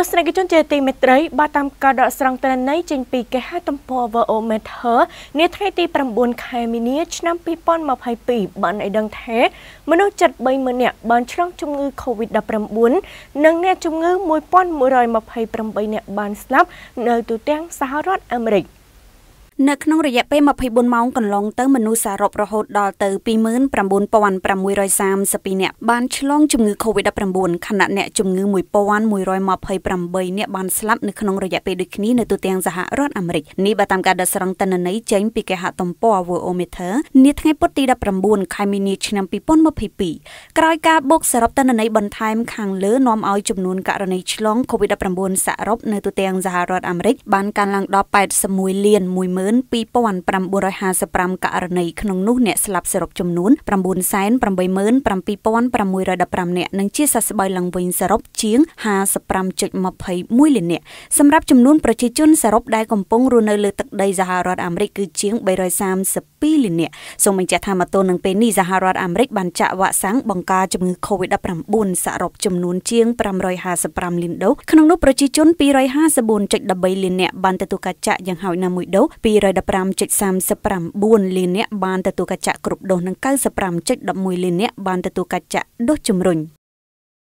ទស្សនិកជនជាទីមេត្រីបានតាមការដកស្រង់ទិន្នន័យចេញពីគេហទំព័រ Worldometer នាថ្ងៃទី9ខែមីនាឆ្នាំ2022បានឲ្យដឹងថាមនុស្សជិត30000នាក់បានឆ្លងជំងឺ COVID-19 និងអ្នកជំងឺ1128នាក់បានស្លាប់ នៅទូទាំងសហរដ្ឋអាមេរិក។នៅក្នុងរយៈពេល24ម៉ោងកន្លងទៅ មនុស្សសរុបរហូតដល់ទៅ29,632នាក់បានឆ្លងជំងឺ Covid-19 ខណៈអ្នកជំងឺ1,128នាក់បានស្លាប់នៅក្នុងរយៈពេលដូចគ្នានៅទូទាំងសហរដ្ឋអាមេរិកនេះបើតាមការដកស្រង់ទិន្នន័យចេញពីគេហទំព័រ Worldometer នាថ្ងៃពុធទី19ខែមីនាឆ្នាំ2022ក្រោយការបូកសរុបទិន្នន័យបន្ថែមខាងលើនាំឲ្យចំនួនករណីឆ្លង Covid-19 សរុបនៅទូទាំងសហរដ្ឋអាមេរិកបានកើនឡើងដល់81លាន1ន2955ករណីក្នុងនោះអ្នកស្លាប់សរុបចំនួន987,615នាក់និងជាសះស្បើយឡើងវិញសរុបជាង55.21លាននាក់សម្រាប់ចំនួនប្រជាជន សរុបដែលកំពុងរស់នៅលើទឹកដីសហរដ្ឋអាមេរិកគឺជាង332លាននាក់សូមបញ្ជាក់ថាមកទល់នឹងពេលនេះសហរដ្ឋអាមេរិកបានចាក់វ៉ាក់សាំងបង្ការជំងឺ COVID-19 សរុបចំនួនជាង555លានដូសក្នុងនោះប្រជាជន254.13លាននាក់បានទទួលការចាក់យ៉ាងហោចណាស់មួយដូស215.39លាននាក់បានទទួលកាចាក់គ្រប់ដូសនិង95.11លាននាក់បានទទួលកាចាក់ដូសជំរុញ។